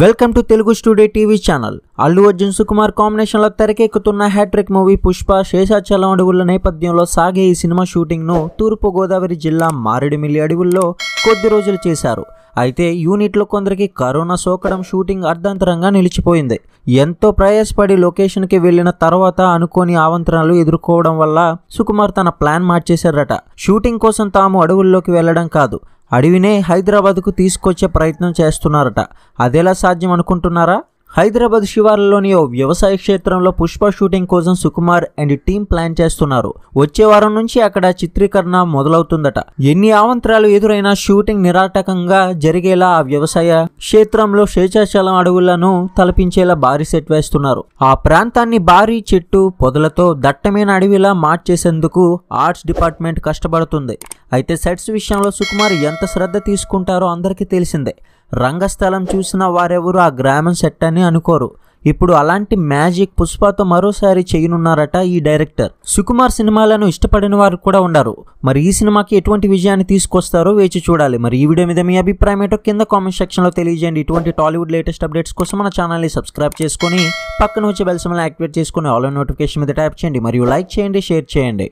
welcome to Telugu studio TV channel Allu Arjun Sukumar కాంబినేషన్లో తెరకెక్కుతున్న hat trick movie Pushpa Seshachalam అడవుల నేపథ్యంలో సాగే ఈ సినిమా షూటింగ్ను తూర్పుగోదావరి జిల్లా మారేడుమిల్లి అడవుల్లో కొద్ది రోజులు చేశారు అయితే యూనిట్లో కొందరికి కరోనా సోకడం షూటింగ్ అర్ధాంతరంగా నిలిచిపోయింది ఎంతో ప్రయాసపడి లొకేషన్కి వెళ్ళిన తర్వాత అనుకోని ఆవంతరాలు ఎదుర్కోవడం వల్ల సుకుమార్ తన ప్లాన్ మార్చేశారట షూటింగ్ కోసం తాము అడవుల్లోకి వెళ్ళడం కాదు అడవినే హైదరాబాద్కు తీసుకొచ్చే ప్రయత్నం చేస్తున్నారట అదేలా సాధ్యం అనుకుంటున్నారా హైదరాబాద్ శివార్లలోని ఓ వ్యవసాయ క్షేత్రంలో పుష్ప షూటింగ్ కోసం సుకుమార్ అండ్ టీం ప్లాన్ చేస్తున్నారు వచ్చే వారం నుంచి అక్కడ చిత్రీకరణ మొదలవుతుందట ఎన్ని ఆమంత్రాలు ఎదురైనా షూటింగ్ నిరాటకంగా జరిగేలా ఆ వ్యవసాయ క్షేత్రంలో శేషాచలం అడవులను తలపించేలా భారీ సెట్ వేస్తున్నారు ఆ ప్రాంతాన్ని భారీ చెట్టు పొదలతో దట్టమైన అడవిలా మార్చేసేందుకు ఆర్ట్స్ డిపార్ట్మెంట్ కష్టపడుతుంది అయితే సెట్స్ విషయంలో సుకుమార్ ఎంత శ్రద్ధ తీసుకుంటారో అందరికీ తెలిసిందే రంగస్థలం చూసిన వారెవరు ఆ గ్రామం సెట్ అని అనుకోరు ఇప్పుడు అలాంటి మ్యాజిక్ పుష్పతో మరోసారి చేయనున్నారట ఈ డైరెక్టర్ సుకుమార్ సినిమాలను ఇష్టపడిన వారు కూడా ఉండరు మరి ఈ సినిమాకి ఎటువంటి విజయాన్ని తీసుకొస్తారో వేచి చూడాలి మరి ఈ వీడియో మీద మీ అభిప్రాయం ఏంటో కింద కామెంట్ సెక్షన్లో తెలియజేయండి ఇటువంటి టాలీవుడ్ లేటెస్ట్ అప్డేట్స్ కోసం మన ఛానల్ని సబ్స్క్రైబ్ చేసుకొని పక్కన వచ్చే బెల్సమల్ని యాక్టివేట్ చేసుకుని ఆల్ నోటిఫికేషన్ మీద ట్యాప్ చేయండి మరియు లైక్ చేయండి షేర్ చేయండి